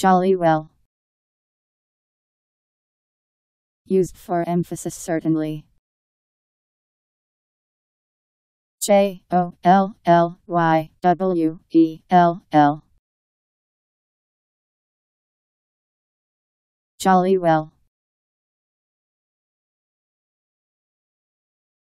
jolly well. Used for emphasis certainly. J O L L Y W E L L. Jolly well.